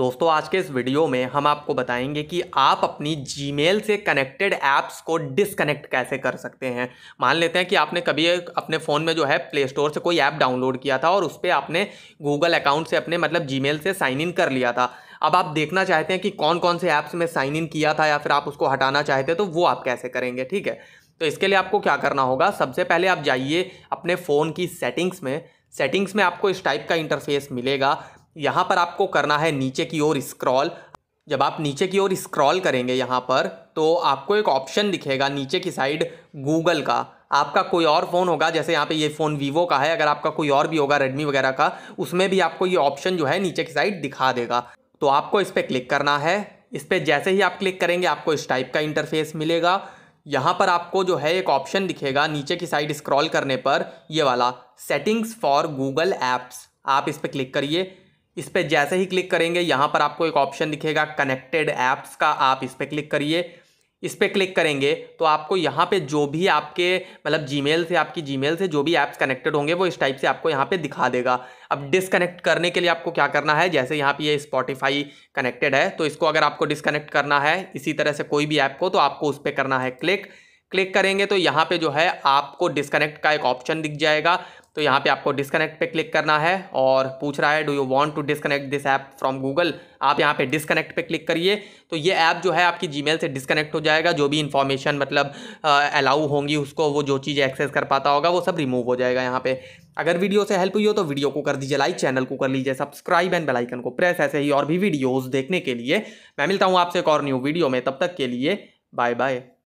दोस्तों आज के इस वीडियो में हम आपको बताएंगे कि आप अपनी जीमेल से कनेक्टेड ऐप्स को डिसकनेक्ट कैसे कर सकते हैं मान लेते हैं कि आपने कभी अपने फ़ोन में जो है प्ले स्टोर से कोई ऐप डाउनलोड किया था और उस पर आपने गूगल अकाउंट से अपने मतलब जी से साइन इन कर लिया था अब आप देखना चाहते हैं कि कौन कौन से ऐप्स में साइन इन किया था या फिर आप उसको हटाना चाहते तो वो आप कैसे करेंगे ठीक है तो इसके लिए आपको क्या करना होगा सबसे पहले आप जाइए अपने फ़ोन की सेटिंग्स में सेटिंग्स में आपको इस टाइप का इंटरफेस मिलेगा यहाँ पर आपको करना है नीचे की ओर स्क्रॉल जब आप नीचे की ओर स्क्रॉल करेंगे यहाँ पर तो आपको एक ऑप्शन दिखेगा नीचे की साइड गूगल का आपका कोई और फ़ोन होगा जैसे यहाँ पे ये फ़ोन वीवो का है अगर आपका कोई और भी होगा रेडमी वगैरह का उसमें भी आपको ये ऑप्शन जो है नीचे की साइड दिखा देगा तो आपको इस पर क्लिक करना है इस पर जैसे ही आप क्लिक करेंगे आपको इस टाइप का इंटरफेस मिलेगा यहाँ पर आपको जो है एक ऑप्शन दिखेगा नीचे की साइड स्क्रॉल करने पर ये वाला सेटिंग्स फॉर गूगल ऐप्स आप इस पर क्लिक करिए इस पर जैसे ही क्लिक करेंगे यहाँ पर आपको एक ऑप्शन दिखेगा कनेक्टेड ऐप्स का आप इस पर क्लिक करिए इस पर क्लिक करेंगे तो आपको यहाँ पे जो भी आपके मतलब जीमेल से आपकी जीमेल से जो भी ऐप्स कनेक्टेड होंगे वो इस टाइप से आपको यहाँ पे दिखा देगा अब डिसकनेक्ट करने के लिए आपको क्या करना है जैसे यहाँ पे ये स्पॉटिफाई कनेक्टेड है तो इसको अगर आपको डिसकनेक्ट करना है इसी तरह से कोई भी ऐप को तो आपको उस पर करना है क्लिक क्लिक करेंगे तो यहाँ पर जो है आपको डिसकनेक्ट का एक ऑप्शन दिख जाएगा तो यहाँ पे आपको डिस्कनेक्ट पे क्लिक करना है और पूछ रहा है do you want to disconnect this app from Google आप यहाँ पे डिस्कनेक्ट पे क्लिक करिए तो ये ऐप जो है आपकी जीमेल से डिस्कनेक्ट हो जाएगा जो भी इन्फॉर्मेशन मतलब अलाउ होंगी उसको वो जो चीज़ एक्सेस कर पाता होगा वो सब रिमूव हो जाएगा यहाँ पे अगर वीडियो से हेल्प हुई हो तो वीडियो को कर दीजिए लाइक चैनल को कर लीजिए सब्सक्राइब एंड बेलाइकन को प्रेस ऐसे ही और भी वीडियोज़ देखने के लिए मैं मिलता हूँ आपसे एक और न्यू वीडियो में तब तक के लिए बाय बाय